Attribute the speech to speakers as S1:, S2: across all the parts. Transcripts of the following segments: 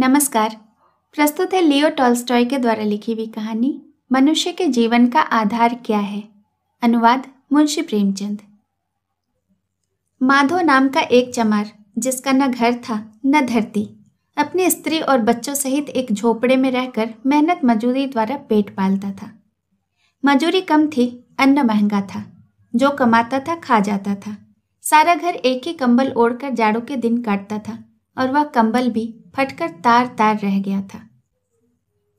S1: नमस्कार प्रस्तुत है लियो टॉल्स्टॉय के द्वारा लिखी हुई कहानी मनुष्य के जीवन का आधार क्या है अनुवाद मुंशी प्रेमचंद माधो नाम का एक चमार जिसका न घर था न धरती अपनी स्त्री और बच्चों सहित एक झोपड़े में रहकर मेहनत मजूरी द्वारा पेट पालता था मजूरी कम थी अन्न महंगा था जो कमाता था खा जाता था सारा घर एक ही कंबल ओढ़कर जाड़ों के दिन काटता था और वह कंबल भी फटकर तार तार रह गया था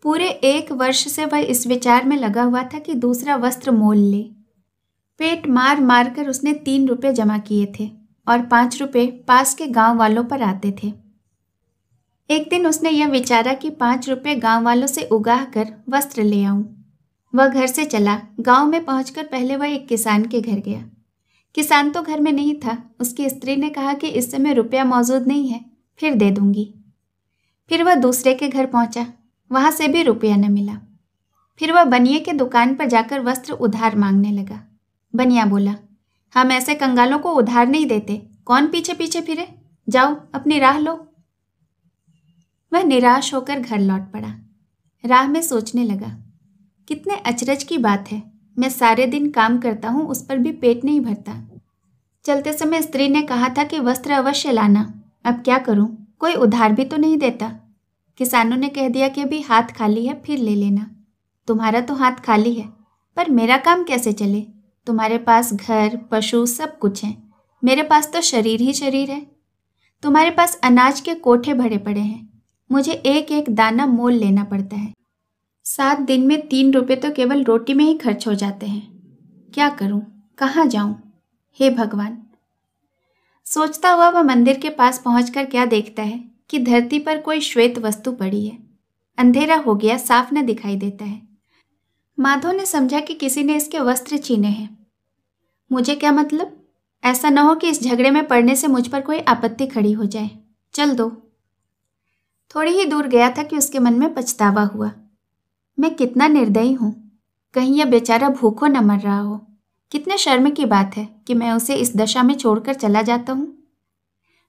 S1: पूरे एक वर्ष से वह इस विचार में लगा हुआ था कि दूसरा वस्त्र मोल ले पेट मार मार कर उसने तीन रुपये जमा किए थे और पाँच रुपये पास के गांव वालों पर आते थे एक दिन उसने यह विचारा कि पाँच रुपये गांव वालों से उगाह कर वस्त्र ले आऊं वह घर से चला गांव में पहुंचकर पहले वह एक किसान के घर गया किसान तो घर में नहीं था उसकी स्त्री ने कहा कि इस समय रुपया मौजूद नहीं है फिर दे दूंगी फिर वह दूसरे के घर पहुंचा वहां से भी रुपया न मिला फिर वह बनिए के दुकान पर जाकर वस्त्र उधार मांगने लगा बनिया बोला हम ऐसे कंगालों को उधार नहीं देते कौन पीछे पीछे फिरे जाओ अपनी राह लो वह निराश होकर घर लौट पड़ा राह में सोचने लगा कितने अचरज की बात है मैं सारे दिन काम करता हूँ उस पर भी पेट नहीं भरता चलते समय स्त्री ने कहा था कि वस्त्र अवश्य लाना अब क्या करूँ कोई उधार भी तो नहीं देता किसानों ने कह दिया कि अभी हाथ खाली है फिर ले लेना तुम्हारा तो हाथ खाली है पर मेरा काम कैसे चले तुम्हारे पास घर पशु सब कुछ है मेरे पास तो शरीर ही शरीर है तुम्हारे पास अनाज के कोठे भरे पड़े हैं मुझे एक एक दाना मोल लेना पड़ता है सात दिन में तीन रुपये तो केवल रोटी में ही खर्च हो जाते हैं क्या करूं? कहाँ जाऊं? हे भगवान सोचता हुआ वह मंदिर के पास पहुंचकर क्या देखता है कि धरती पर कोई श्वेत वस्तु पड़ी है अंधेरा हो गया साफ न दिखाई देता है माधव ने समझा कि किसी ने इसके वस्त्र छीने हैं मुझे क्या मतलब ऐसा न हो कि इस झगड़े में पड़ने से मुझ पर कोई आपत्ति खड़ी हो जाए चल दो थोड़ी ही दूर गया था कि उसके मन में पछतावा हुआ मैं कितना निर्दयी हूँ कहीं यह बेचारा भूखों न मर रहा हो कितने शर्म की बात है कि मैं उसे इस दशा में छोड़कर चला जाता हूँ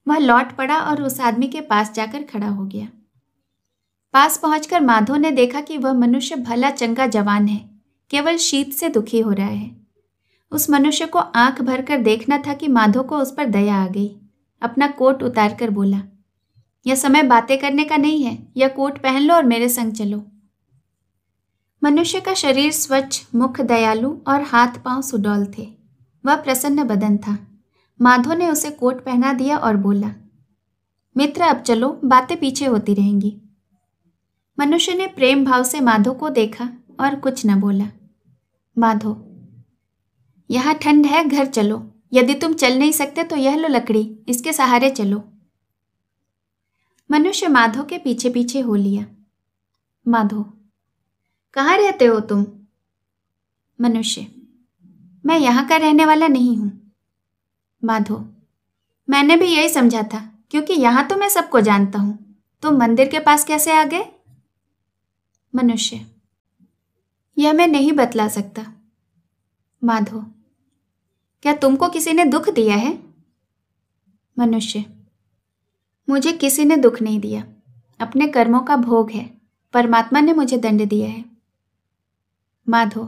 S1: वह लौट पड़ा और उस आदमी के पास जाकर खड़ा हो गया पास पहुंचकर माधो ने देखा कि वह मनुष्य भला चंगा जवान है केवल शीत से दुखी हो रहा है उस मनुष्य को आंख भर कर देखना था कि माधो को उस पर दया आ गई अपना कोट उतार कर बोला यह समय बातें करने का नहीं है यह कोट पहन लो और मेरे संग चलो मनुष्य का शरीर स्वच्छ मुख दयालु और हाथ पांव सुडौल थे वह प्रसन्न बदन था माधो ने उसे कोट पहना दिया और बोला मित्र अब चलो बातें पीछे होती रहेंगी मनुष्य ने प्रेम भाव से माधो को देखा और कुछ न बोला माधो यहाँ ठंड है घर चलो यदि तुम चल नहीं सकते तो यह लो लकड़ी इसके सहारे चलो मनुष्य माधो के पीछे पीछे हो लिया माधो कहाँ रहते हो तुम मनुष्य मैं यहाँ का रहने वाला नहीं हूँ माधो मैंने भी यही समझा था क्योंकि यहाँ तो मैं सबको जानता हूँ तुम तो मंदिर के पास कैसे आ गए मनुष्य यह मैं नहीं बतला सकता माधो क्या तुमको किसी ने दुख दिया है मनुष्य मुझे किसी ने दुख नहीं दिया अपने कर्मों का भोग है परमात्मा ने मुझे दंड दिया है माधो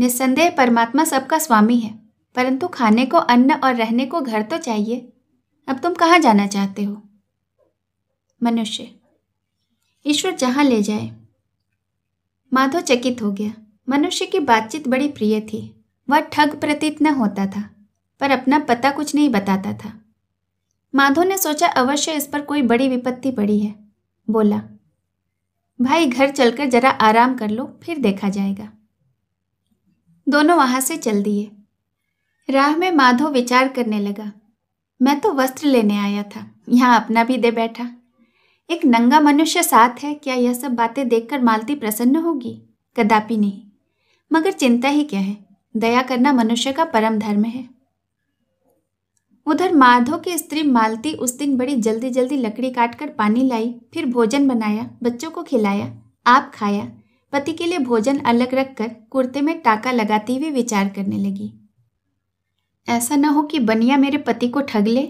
S1: निस्संदेह परमात्मा सबका स्वामी है परंतु खाने को अन्न और रहने को घर तो चाहिए अब तुम कहाँ जाना चाहते हो मनुष्य ईश्वर जहाँ ले जाए माधो चकित हो गया मनुष्य की बातचीत बड़ी प्रिय थी वह ठग प्रतीत न होता था पर अपना पता कुछ नहीं बताता था माधो ने सोचा अवश्य इस पर कोई बड़ी विपत्ति पड़ी है बोला भाई घर चलकर जरा आराम कर लो फिर देखा जाएगा दोनों वहां से चल दिए राह में माधव विचार करने लगा मैं तो वस्त्र लेने आया था यहाँ अपना भी दे बैठा एक नंगा मनुष्य साथ है क्या यह सब बातें देखकर मालती प्रसन्न होगी कदापि नहीं मगर चिंता ही क्या है दया करना मनुष्य का परम धर्म है उधर माधव की स्त्री मालती उस दिन बड़ी जल्दी जल्दी लकड़ी काटकर पानी लाई फिर भोजन बनाया बच्चों को खिलाया आप खाया पति के लिए भोजन अलग रख कर कुर्ते में टाका लगाती हुई विचार करने लगी ऐसा न हो कि बनिया मेरे पति को ठग ले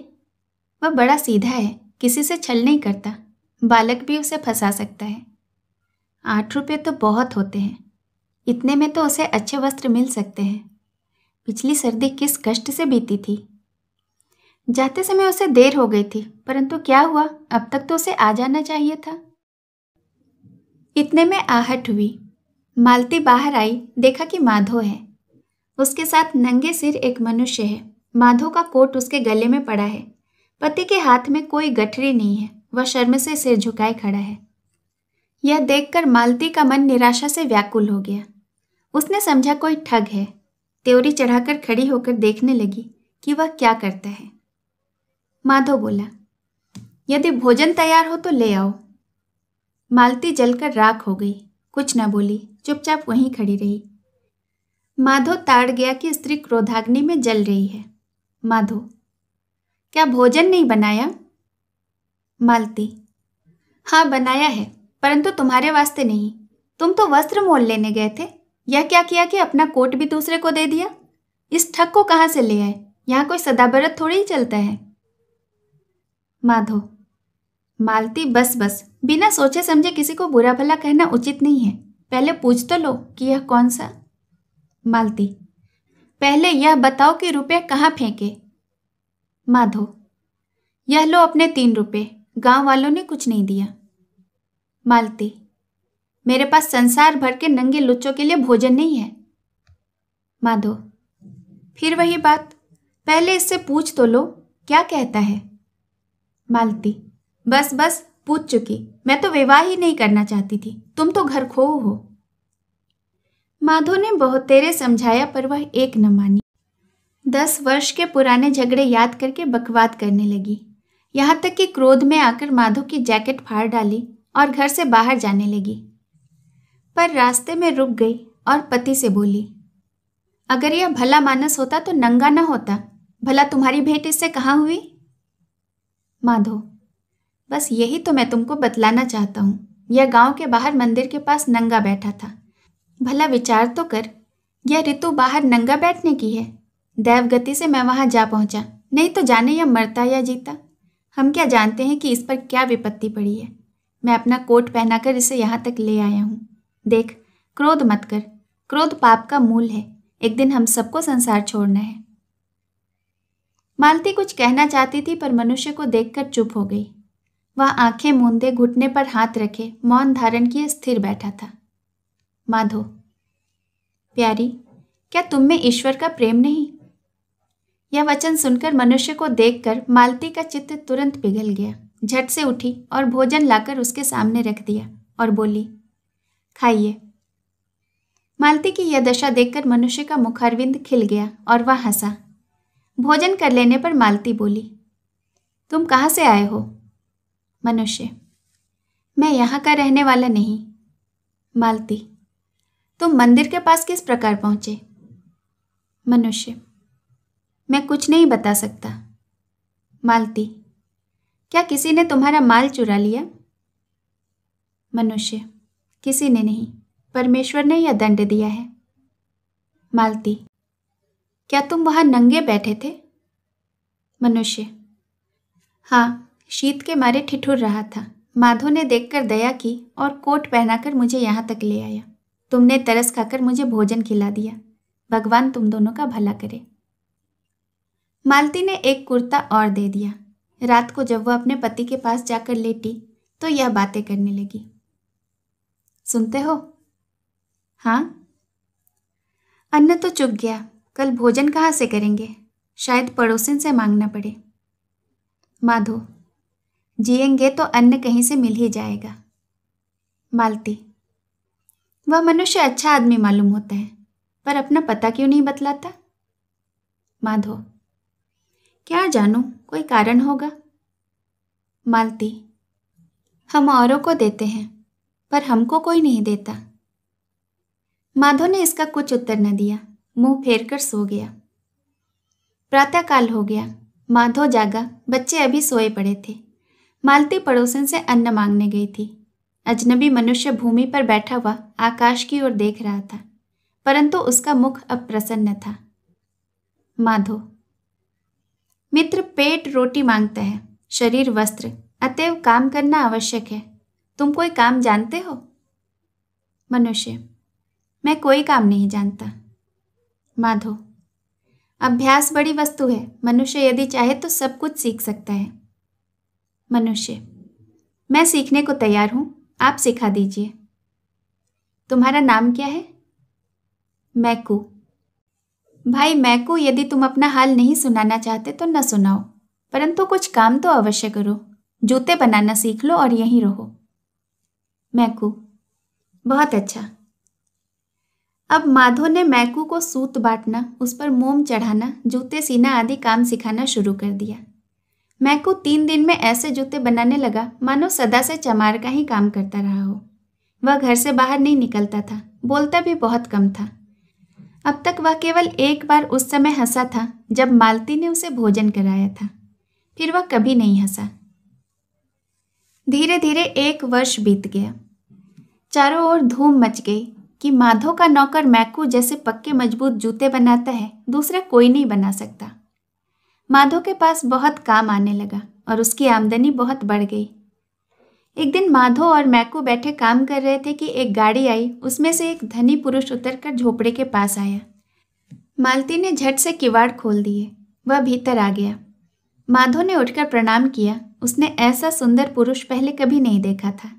S1: वह बड़ा सीधा है किसी से छल नहीं करता बालक भी उसे फंसा सकता है आठ रुपये तो बहुत होते हैं इतने में तो उसे अच्छे वस्त्र मिल सकते हैं पिछली सर्दी किस कष्ट से बीती थी जाते समय उसे देर हो गई थी परंतु क्या हुआ अब तक तो उसे आ जाना चाहिए था इतने में आहट हुई मालती बाहर आई देखा कि माधो है उसके साथ नंगे सिर एक मनुष्य है माधो का कोट उसके गले में पड़ा है पति के हाथ में कोई गठरी नहीं है वह शर्म से सिर झुकाए खड़ा है यह देखकर मालती का मन निराशा से व्याकुल हो गया उसने समझा कोई ठग है त्योरी चढ़ाकर खड़ी होकर देखने लगी कि वह क्या करता है माधव बोला यदि भोजन तैयार हो तो ले आओ मालती जलकर राख हो गई कुछ न बोली चुपचाप वहीं खड़ी रही माधव ताड़ गया कि स्त्री क्रोधाग्नि में जल रही है माधो क्या भोजन नहीं बनाया मालती हाँ बनाया है परंतु तुम्हारे वास्ते नहीं तुम तो वस्त्र मोल लेने गए थे यह क्या किया कि अपना कोट भी दूसरे को दे दिया इस ठग को कहाँ से ले आए यहाँ कोई सदाबरत थोड़ी ही चलता है माधो मालती बस बस बिना सोचे समझे किसी को बुरा भला कहना उचित नहीं है पहले पूछ तो लो कि यह कौन सा मालती पहले यह बताओ कि रुपये कहाँ फेंके माधो यह लो अपने तीन रुपये गांव वालों ने कुछ नहीं दिया मालती मेरे पास संसार भर के नंगे लुच्चों के लिए भोजन नहीं है माधो फिर वही बात पहले इससे पूछ तो लो क्या कहता है मालती बस बस पूछ चुकी मैं तो विवाह ही नहीं करना चाहती थी तुम तो घर खो हो माधो ने बहुत तेरे समझाया पर वह एक न मानी दस वर्ष के पुराने झगड़े याद करके बकवाद करने लगी यहाँ तक कि क्रोध में आकर माधो की जैकेट फाड़ डाली और घर से बाहर जाने लगी पर रास्ते में रुक गई और पति से बोली अगर यह भला मानस होता तो नंगा न होता भला तुम्हारी भेंट इससे कहाँ हुई माधो बस यही तो मैं तुमको बतलाना चाहता हूँ यह गांव के बाहर मंदिर के पास नंगा बैठा था भला विचार तो कर यह ऋतु बाहर नंगा बैठने की है दैव गति से मैं वहां जा पहुंचा नहीं तो जाने या मरता या जीता हम क्या जानते हैं कि इस पर क्या विपत्ति पड़ी है मैं अपना कोट पहनाकर इसे यहाँ तक ले आया हूँ देख क्रोध मत कर क्रोध पाप का मूल है एक दिन हम सबको संसार छोड़ना है मालती कुछ कहना चाहती थी पर मनुष्य को देखकर चुप हो गई वह आंखें मूंदे घुटने पर हाथ रखे मौन धारण किए स्थिर बैठा था माधो प्यारी क्या तुम में ईश्वर का प्रेम नहीं यह वचन सुनकर मनुष्य को देखकर मालती का चित्त तुरंत पिघल गया झट से उठी और भोजन लाकर उसके सामने रख दिया और बोली खाइए मालती की यह दशा देखकर मनुष्य का मुखारविंद खिल गया और वह हंसा भोजन कर लेने पर मालती बोली तुम कहाँ से आए हो मनुष्य मैं यहाँ का रहने वाला नहीं मालती तुम मंदिर के पास किस प्रकार पहुँचे मनुष्य मैं कुछ नहीं बता सकता मालती क्या किसी ने तुम्हारा माल चुरा लिया मनुष्य किसी ने नहीं परमेश्वर ने यह दंड दिया है मालती क्या तुम वहां नंगे बैठे थे मनुष्य हाँ शीत के मारे ठिठुर रहा था माधो ने देखकर दया की और कोट पहनाकर मुझे यहाँ तक ले आया तुमने तरस खाकर मुझे भोजन खिला दिया भगवान तुम दोनों का भला करे मालती ने एक कुर्ता और दे दिया रात को जब वह अपने पति के पास जाकर लेटी तो यह बातें करने लगी सुनते हो हाँ अन्न तो चुप गया कल भोजन कहाँ से करेंगे शायद पड़ोसन से मांगना पड़े माधो जिएंगे तो अन्न कहीं से मिल ही जाएगा मालती वह मनुष्य अच्छा आदमी मालूम होता है पर अपना पता क्यों नहीं बतलाता माधो क्या जानू कोई कारण होगा मालती हम औरों को देते हैं पर हमको कोई नहीं देता माधो ने इसका कुछ उत्तर न दिया मुंह फेर कर सो गया प्रातःकाल हो गया माधो जागा बच्चे अभी सोए पड़े थे मालती पड़ोसन से अन्न मांगने गई थी अजनबी मनुष्य भूमि पर बैठा हुआ आकाश की ओर देख रहा था परंतु उसका मुख अब प्रसन्न था माधो मित्र पेट रोटी मांगता है शरीर वस्त्र अतएव काम करना आवश्यक है तुम कोई काम जानते हो मनुष्य मैं कोई काम नहीं जानता माधो अभ्यास बड़ी वस्तु है मनुष्य यदि चाहे तो सब कुछ सीख सकता है मनुष्य मैं सीखने को तैयार हूं आप सिखा दीजिए तुम्हारा नाम क्या है मैकू भाई मैकू यदि तुम अपना हाल नहीं सुनाना चाहते तो न सुनाओ परंतु कुछ काम तो अवश्य करो जूते बनाना सीख लो और यहीं रहो मैकू बहुत अच्छा अब माधो ने मैकू को सूत बांटना उस पर मोम चढ़ाना जूते सीना आदि काम सिखाना शुरू कर दिया मैकू तीन दिन में ऐसे जूते बनाने लगा मानो सदा से चमार का ही काम करता रहा हो वह घर से बाहर नहीं निकलता था बोलता भी बहुत कम था अब तक वह केवल एक बार उस समय हंसा था जब मालती ने उसे भोजन कराया था फिर वह कभी नहीं हंसा धीरे धीरे एक वर्ष बीत गया चारों ओर धूम मच गई कि माधो का नौकर मैकू जैसे पक्के मजबूत जूते बनाता है दूसरा कोई नहीं बना सकता माधो के पास बहुत काम आने लगा और उसकी आमदनी बहुत बढ़ गई एक दिन माधो और मैकू बैठे काम कर रहे थे कि एक गाड़ी आई उसमें से एक धनी पुरुष उतरकर झोपड़े के पास आया मालती ने झट से किवाड़ खोल दिए वह भीतर आ गया माधो ने उठकर प्रणाम किया उसने ऐसा सुंदर पुरुष पहले कभी नहीं देखा था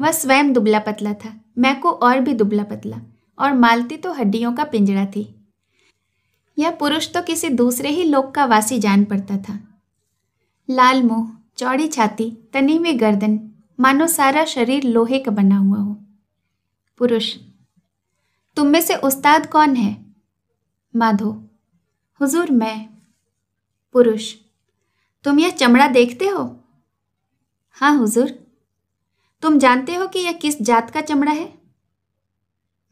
S1: वह स्वयं दुबला पतला था मैं को और भी दुबला पतला और मालती तो हड्डियों का पिंजरा थी यह पुरुष तो किसी दूसरे ही लोक का वासी जान पड़ता था लाल मुंह चौड़ी छाती तनी हुई गर्दन मानो सारा शरीर लोहे का बना हुआ हो पुरुष तुम में से उस्ताद कौन है माधो हुजूर मैं पुरुष तुम यह चमड़ा देखते हो हाँ हुजूर तुम जानते हो कि यह किस जात का चमड़ा है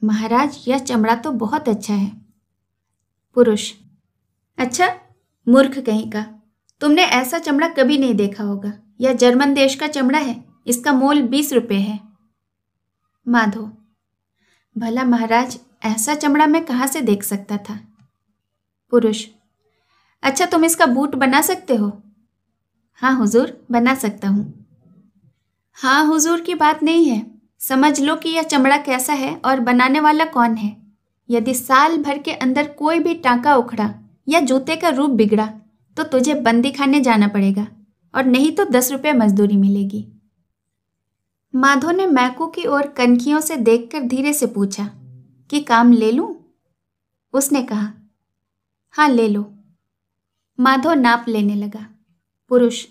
S1: महाराज यह चमड़ा तो बहुत अच्छा है पुरुष अच्छा मूर्ख कहीं का तुमने ऐसा चमड़ा कभी नहीं देखा होगा यह जर्मन देश का चमड़ा है इसका मोल बीस रुपये है माधो भला महाराज ऐसा चमड़ा मैं कहाँ से देख सकता था पुरुष अच्छा तुम इसका बूट बना सकते हो हाँ हुजूर बना सकता हूँ हाँ हुजूर की बात नहीं है समझ लो कि यह चमड़ा कैसा है और बनाने वाला कौन है यदि साल भर के अंदर कोई भी टांका उखड़ा या जूते का रूप बिगड़ा तो तुझे बंदी खाने जाना पड़ेगा और नहीं तो दस रुपये मजदूरी मिलेगी माधो ने मैकू की ओर कनखियों से देखकर धीरे से पूछा कि काम ले लूं? उसने कहा हाँ ले लो माधो नाप लेने लगा पुरुष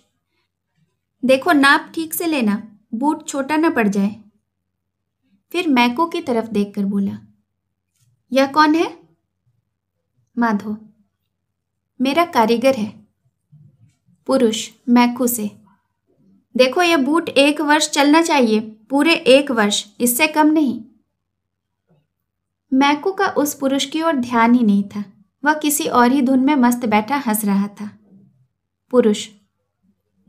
S1: देखो नाप ठीक से लेना बूट छोटा न पड़ जाए फिर मैको की तरफ देखकर बोला यह कौन है माधो मेरा कारीगर है पुरुष मैकू से देखो यह बूट एक वर्ष चलना चाहिए पूरे एक वर्ष इससे कम नहीं मैकू का उस पुरुष की ओर ध्यान ही नहीं था वह किसी और ही धुन में मस्त बैठा हंस रहा था पुरुष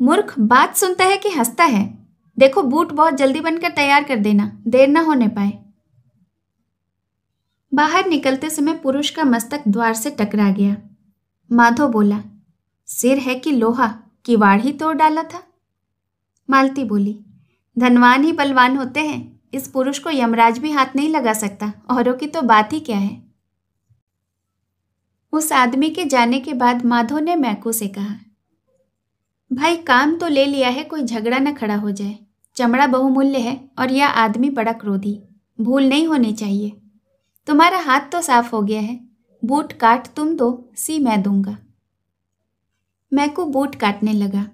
S1: मूर्ख बात सुनता है कि हंसता है देखो बूट बहुत जल्दी बनकर तैयार कर देना देर न होने पाए बाहर निकलते समय पुरुष का मस्तक द्वार से टकरा गया माधो बोला सिर है कि लोहा किवाड़ ही तोड़ डाला था मालती बोली धनवान ही बलवान होते हैं इस पुरुष को यमराज भी हाथ नहीं लगा सकता औरों की तो बात ही क्या है उस आदमी के जाने के बाद माधो ने मैकू से कहा भाई काम तो ले लिया है कोई झगड़ा ना खड़ा हो जाए चमड़ा बहुमूल्य है और यह आदमी बड़ा क्रोधी भूल नहीं होनी चाहिए तुम्हारा हाथ तो साफ हो गया है बूट काट तुम दो सी मैं दूंगा मैकू बूट काटने लगा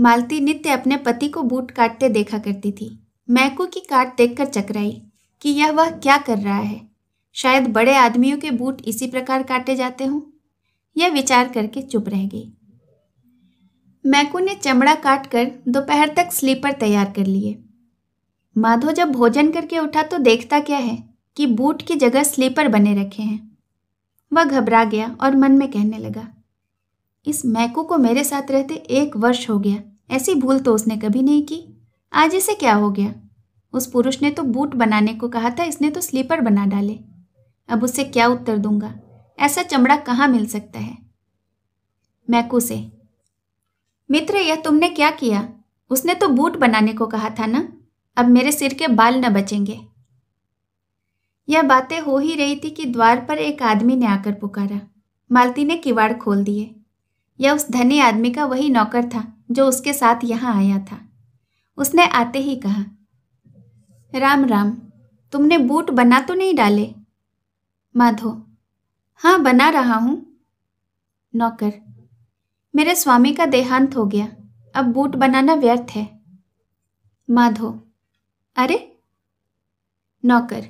S1: मालती नित्य अपने पति को बूट काटते देखा करती थी मैकू की काट देखकर चकराई कि यह वह क्या कर रहा है शायद बड़े आदमियों के बूट इसी प्रकार काटे जाते हों यह विचार करके चुप रह गई मैकू ने चमड़ा काट कर दोपहर तक स्लीपर तैयार कर लिए माधो जब भोजन करके उठा तो देखता क्या है कि बूट की जगह स्लीपर बने रखे हैं वह घबरा गया और मन में कहने लगा इस मैकू को मेरे साथ रहते एक वर्ष हो गया ऐसी भूल तो उसने कभी नहीं की आज इसे क्या हो गया उस पुरुष ने तो बूट बनाने को कहा था इसने तो स्लीपर बना डाले अब उससे क्या उत्तर दूंगा ऐसा चमड़ा कहाँ मिल सकता है मैकू से मित्र यह तुमने क्या किया उसने तो बूट बनाने को कहा था ना अब मेरे सिर के बाल न बचेंगे यह बातें हो ही रही थी कि द्वार पर एक आदमी ने आकर पुकारा मालती ने किवाड़ खोल दिए यह उस धनी आदमी का वही नौकर था जो उसके साथ यहाँ आया था उसने आते ही कहा राम राम तुमने बूट बना तो नहीं डाले माधो हाँ बना रहा हूँ नौकर मेरे स्वामी का देहांत हो गया अब बूट बनाना व्यर्थ है माधो अरे नौकर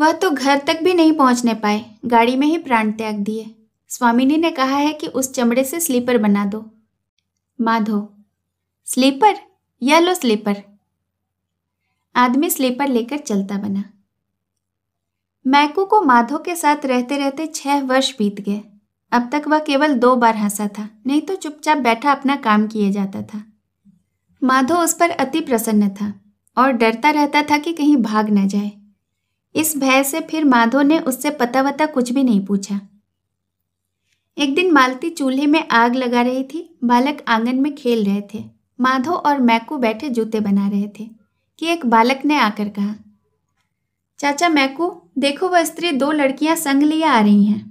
S1: वह तो घर तक भी नहीं पहुंचने पाए गाड़ी में ही प्राण त्याग दिए स्वामिनी ने कहा है कि उस चमड़े से स्लीपर बना दो माधो स्लीपर या लो स्लीपर आदमी स्लीपर लेकर चलता बना मैकू को माधो के साथ रहते रहते छह वर्ष बीत गए अब तक वह केवल दो बार हंसा था नहीं तो चुपचाप बैठा अपना काम किए जाता था माधो उस पर अति प्रसन्न था और डरता रहता था कि कहीं भाग न जाए इस भय से फिर माधो ने उससे पता वता कुछ भी नहीं पूछा एक दिन मालती चूल्हे में आग लगा रही थी बालक आंगन में खेल रहे थे माधो और मैकू बैठे जूते बना रहे थे कि एक बालक ने आकर कहा चाचा मैकू देखो वह स्त्री दो लड़कियां संग लिए आ रही हैं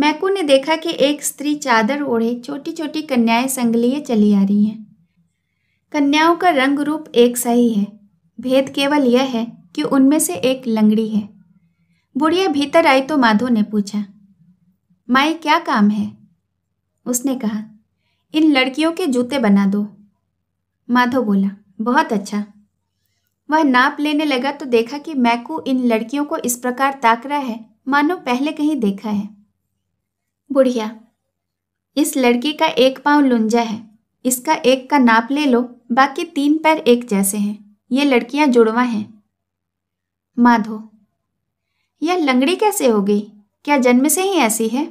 S1: मैकू ने देखा कि एक स्त्री चादर ओढ़े छोटी छोटी कन्याएं संग लिए चली आ रही हैं कन्याओं का रंग रूप एक सा ही है भेद केवल यह है कि उनमें से एक लंगड़ी है बुढ़िया भीतर आई तो माधो ने पूछा माई क्या काम है उसने कहा इन लड़कियों के जूते बना दो माधो बोला बहुत अच्छा वह नाप लेने लगा तो देखा कि मैकू इन लड़कियों को इस प्रकार ताक रहा है मानो पहले कहीं देखा है बुढ़िया इस लड़की का एक पांव लुंजा है इसका एक का नाप ले लो बाकी तीन पैर एक जैसे हैं ये लड़कियां जुड़वा हैं माधो यह लंगड़ी कैसे हो गई क्या जन्म से ही ऐसी है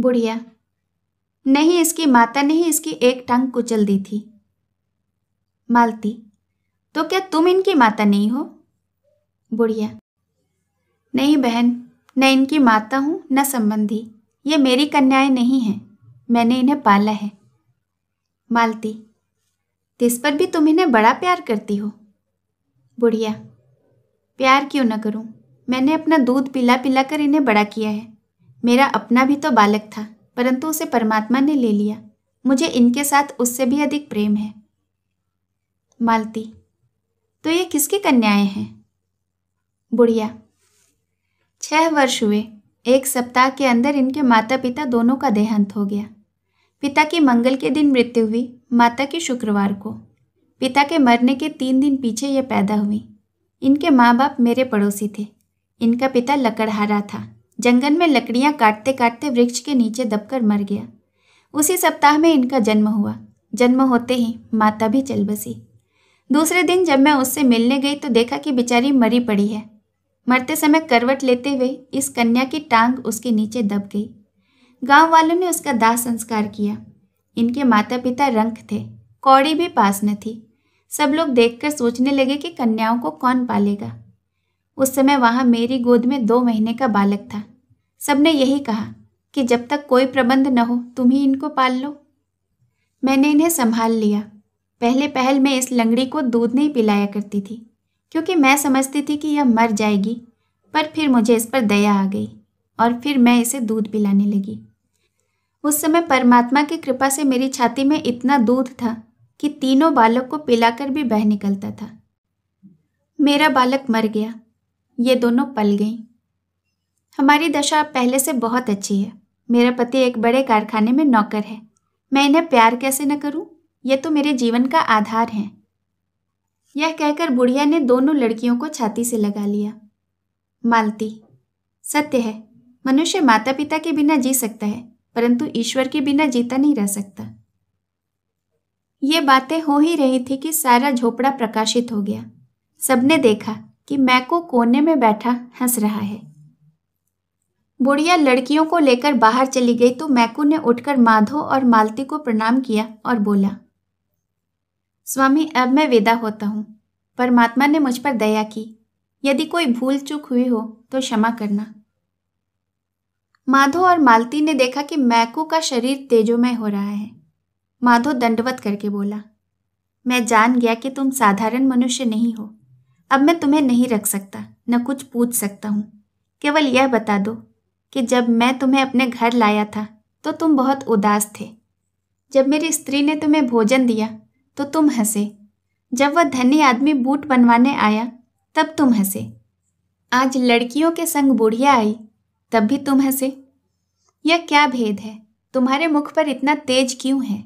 S1: बुढ़िया नहीं इसकी माता ने ही इसकी एक टांग कुचल दी थी मालती तो क्या तुम इनकी माता नहीं हो बुढ़िया नहीं बहन न इनकी माता हूं न संबंधी ये मेरी कन्याएं नहीं हैं मैंने इन्हें पाला है मालती तिस पर भी तुम इन्हें बड़ा प्यार करती हो बुढ़िया प्यार क्यों ना करूं मैंने अपना दूध पिला पिला कर इन्हें बड़ा किया है मेरा अपना भी तो बालक था परंतु उसे परमात्मा ने ले लिया मुझे इनके साथ उससे भी अधिक प्रेम है मालती तो ये किसकी कन्याएं हैं बुढ़िया छह वर्ष हुए एक सप्ताह के अंदर इनके माता पिता दोनों का देहांत हो गया पिता की मंगल के दिन मृत्यु हुई माता की शुक्रवार को पिता के मरने के तीन दिन पीछे ये पैदा हुई इनके माँ बाप मेरे पड़ोसी थे इनका पिता लकड़हारा था जंगल में लकड़ियाँ काटते काटते वृक्ष के नीचे दबकर मर गया उसी सप्ताह में इनका जन्म हुआ जन्म होते ही माता भी चल बसी दूसरे दिन जब मैं उससे मिलने गई तो देखा कि बेचारी मरी पड़ी है मरते समय करवट लेते हुए इस कन्या की टांग उसके नीचे दब गई गांव वालों ने उसका दाह संस्कार किया इनके माता पिता रंक थे कौड़ी भी पास न थी सब लोग देखकर सोचने लगे कि कन्याओं को कौन पालेगा उस समय वहाँ मेरी गोद में दो महीने का बालक था सबने यही कहा कि जब तक कोई प्रबंध न हो तुम ही इनको पाल लो मैंने इन्हें संभाल लिया पहले पहल मैं इस लंगड़ी को दूध नहीं पिलाया करती थी क्योंकि मैं समझती थी कि यह मर जाएगी पर फिर मुझे इस पर दया आ गई और फिर मैं इसे दूध पिलाने लगी उस समय परमात्मा की कृपा से मेरी छाती में इतना दूध था कि तीनों बालक को पिलाकर भी बह निकलता था मेरा बालक मर गया ये दोनों पल गईं हमारी दशा पहले से बहुत अच्छी है मेरा पति एक बड़े कारखाने में नौकर है मैं इन्हें प्यार कैसे न करूं? ये तो मेरे जीवन का आधार है यह कहकर बुढ़िया ने दोनों लड़कियों को छाती से लगा लिया मालती सत्य है मनुष्य माता पिता के बिना जी सकता है परंतु ईश्वर के बिना जीता नहीं रह सकता ये बातें हो ही रही थी कि सारा झोपड़ा प्रकाशित हो गया सबने देखा कि मैको कोने में बैठा हंस रहा है बुढ़िया लड़कियों को लेकर बाहर चली गई तो मैकू ने उठकर माधो और मालती को प्रणाम किया और बोला स्वामी अब मैं विदा होता हूँ परमात्मा ने मुझ पर दया की यदि कोई भूल चूक हुई हो तो क्षमा करना माधो और मालती ने देखा कि मैकू का शरीर तेजोमय हो रहा है माधो दंडवत करके बोला मैं जान गया कि तुम साधारण मनुष्य नहीं हो अब मैं तुम्हें नहीं रख सकता न कुछ पूछ सकता हूँ केवल यह बता दो कि जब मैं तुम्हें अपने घर लाया था तो तुम बहुत उदास थे जब मेरी स्त्री ने तुम्हें भोजन दिया तो तुम हंसे जब वह धनी आदमी बूट बनवाने आया तब तुम हंसे आज लड़कियों के संग बुढ़िया आई तब भी तुम हंसे यह क्या भेद है तुम्हारे मुख पर इतना तेज क्यों है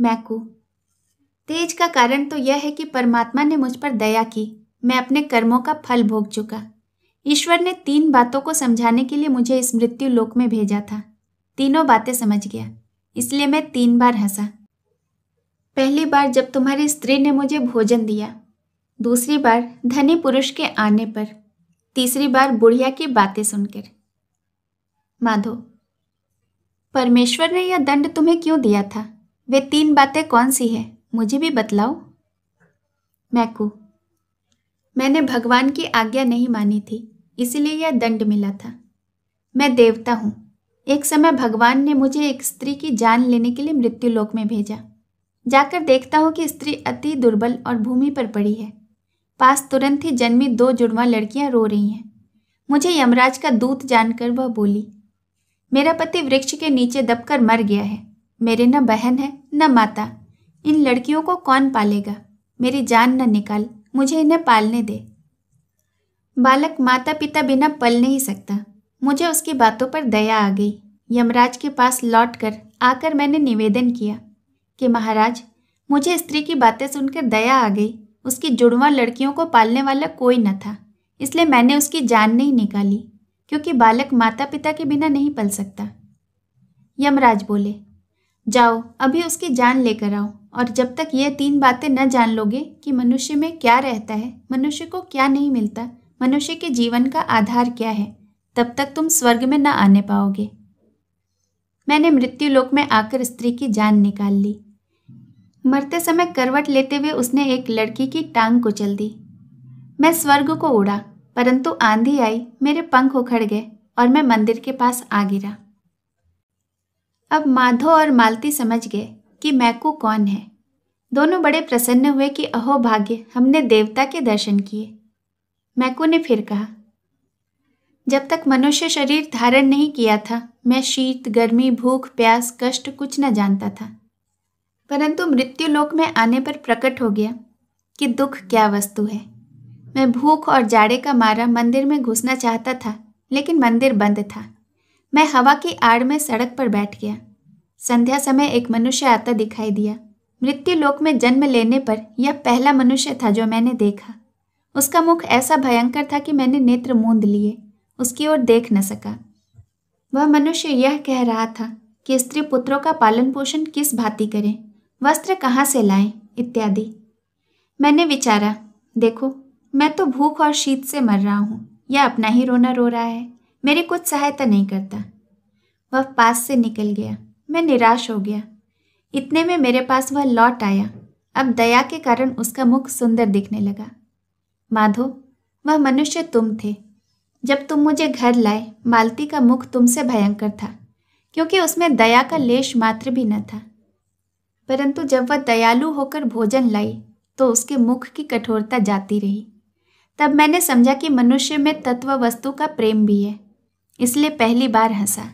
S1: मैकू तेज का कारण तो यह है कि परमात्मा ने मुझ पर दया की मैं अपने कर्मों का फल भोग चुका ईश्वर ने तीन बातों को समझाने के लिए मुझे इस मृत्यु लोक में भेजा था तीनों बातें समझ गया इसलिए मैं तीन बार हंसा पहली बार जब तुम्हारी स्त्री ने मुझे भोजन दिया दूसरी बार धनी पुरुष के आने पर तीसरी बार बुढ़िया की बातें सुनकर माधो परमेश्वर ने यह दंड तुम्हें क्यों दिया था वे तीन बातें कौन सी है मुझे भी बतलाओ मैकू मैंने भगवान की आज्ञा नहीं मानी थी इसलिए यह दंड मिला था मैं देवता हूँ एक समय भगवान ने मुझे एक स्त्री की जान लेने के लिए मृत्यु लोक में भेजा जाकर देखता हूँ कि स्त्री अति दुर्बल और भूमि पर पड़ी है पास तुरंत ही जन्मी दो जुड़वा लड़कियां रो रही हैं मुझे यमराज का दूत जानकर वह बोली मेरा पति वृक्ष के नीचे दबकर मर गया है मेरे न बहन है न माता इन लड़कियों को कौन पालेगा मेरी जान न निकाल मुझे इन्हें पालने दे बालक माता पिता बिना पल नहीं सकता मुझे उसकी बातों पर दया आ गई यमराज के पास कर आकर मैंने निवेदन किया कि महाराज मुझे स्त्री की बातें सुनकर दया आ गई उसकी जुड़वा लड़कियों को पालने वाला कोई न था इसलिए मैंने उसकी जान नहीं निकाली क्योंकि बालक माता पिता के बिना नहीं पल सकता यमराज बोले जाओ अभी उसकी जान लेकर आओ और जब तक ये तीन बातें न जान लोगे कि मनुष्य में क्या रहता है मनुष्य को क्या नहीं मिलता मनुष्य के जीवन का आधार क्या है तब तक तुम स्वर्ग में न आने पाओगे मैंने मृत्यु लोक में आकर स्त्री की जान निकाल ली मरते समय करवट लेते हुए उसने एक लड़की की टांग कुचल दी मैं स्वर्ग को उड़ा परंतु आंधी आई मेरे पंख उखड़ गए और मैं मंदिर के पास आ गिरा अब माधो और मालती समझ गए कि मैकू कौन है दोनों बड़े प्रसन्न हुए कि अहो भाग्य हमने देवता के दर्शन किए मैकू ने फिर कहा जब तक मनुष्य शरीर धारण नहीं किया था मैं शीत गर्मी भूख प्यास कष्ट कुछ न जानता था परंतु मृत्यु लोक में आने पर प्रकट हो गया कि दुख क्या वस्तु है मैं भूख और जाड़े का मारा मंदिर में घुसना चाहता था लेकिन मंदिर बंद था मैं हवा की आड़ में सड़क पर बैठ गया संध्या समय एक मनुष्य आता दिखाई दिया मृत्यु लोक में जन्म लेने पर यह पहला मनुष्य था जो मैंने देखा उसका मुख ऐसा भयंकर था कि मैंने नेत्र मूंद लिए उसकी ओर देख न सका वह मनुष्य यह कह रहा था कि स्त्री पुत्रों का पालन पोषण किस भांति करें वस्त्र कहाँ से लाएं इत्यादि मैंने विचारा देखो मैं तो भूख और शीत से मर रहा हूँ यह अपना ही रोना रो रहा है मेरी कुछ सहायता नहीं करता वह पास से निकल गया मैं निराश हो गया इतने में मेरे पास वह लौट आया अब दया के कारण उसका मुख सुंदर दिखने लगा माधो वह मनुष्य तुम थे जब तुम मुझे घर लाए मालती का मुख तुमसे भयंकर था क्योंकि उसमें दया का लेश मात्र भी न था परंतु जब वह दयालु होकर भोजन लाई तो उसके मुख की कठोरता जाती रही तब मैंने समझा कि मनुष्य में तत्व वस्तु का प्रेम भी है इसलिए पहली बार हंसा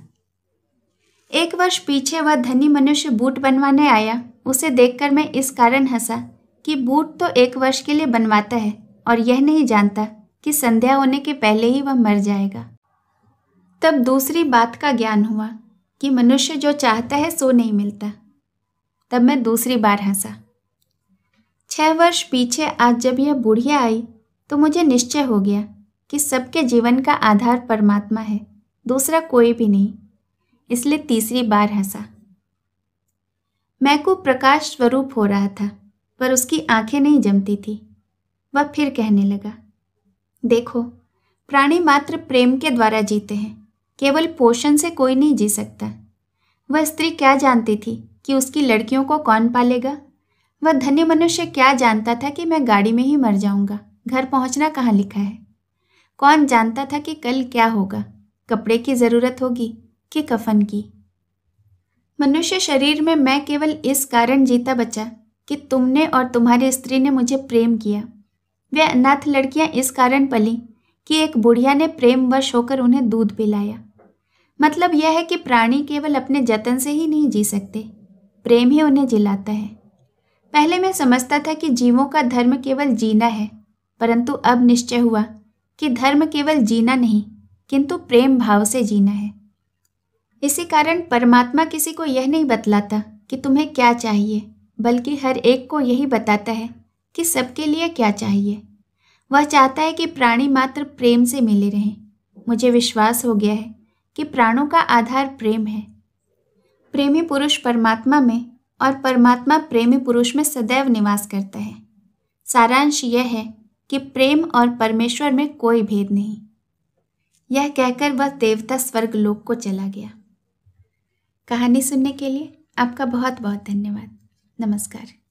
S1: एक वर्ष पीछे वह धनी मनुष्य बूट बनवाने आया उसे देखकर मैं इस कारण हंसा कि बूट तो एक वर्ष के लिए बनवाता है और यह नहीं जानता कि संध्या होने के पहले ही वह मर जाएगा तब दूसरी बात का ज्ञान हुआ कि मनुष्य जो चाहता है सो नहीं मिलता तब मैं दूसरी बार हंसा छह वर्ष पीछे आज जब यह बूढ़िया आई तो मुझे निश्चय हो गया कि सबके जीवन का आधार परमात्मा है दूसरा कोई भी नहीं इसलिए तीसरी बार हंसा मैं को प्रकाश स्वरूप हो रहा था पर उसकी आंखें नहीं जमती थी वह फिर कहने लगा देखो प्राणी मात्र प्रेम के द्वारा जीते हैं केवल पोषण से कोई नहीं जी सकता वह स्त्री क्या जानती थी कि उसकी लड़कियों को कौन पालेगा वह धन्य मनुष्य क्या जानता था कि मैं गाड़ी में ही मर जाऊंगा घर पहुंचना कहाँ लिखा है कौन जानता था कि कल क्या होगा कपड़े की ज़रूरत होगी कि कफन की मनुष्य शरीर में मैं केवल इस कारण जीता बचा कि तुमने और तुम्हारी स्त्री ने मुझे प्रेम किया वे अनाथ लड़कियां इस कारण पली कि एक बुढ़िया ने प्रेमवश होकर उन्हें दूध पिलाया मतलब यह है कि प्राणी केवल अपने जतन से ही नहीं जी सकते प्रेम ही उन्हें जिलाता है पहले मैं समझता था कि जीवों का धर्म केवल जीना है परंतु अब निश्चय हुआ कि धर्म केवल जीना नहीं किंतु प्रेम भाव से जीना है इसी कारण परमात्मा किसी को यह नहीं बतलाता कि तुम्हें क्या चाहिए बल्कि हर एक को यही बताता है कि सबके लिए क्या चाहिए वह चाहता है कि प्राणी मात्र प्रेम से मिले रहें मुझे विश्वास हो गया है कि प्राणों का आधार प्रेम है प्रेमी पुरुष परमात्मा में और परमात्मा प्रेमी पुरुष में सदैव निवास करता है सारांश यह है कि प्रेम और परमेश्वर में कोई भेद नहीं यह कहकर वह देवता स्वर्ग लोक को चला गया कहानी सुनने के लिए आपका बहुत बहुत धन्यवाद नमस्कार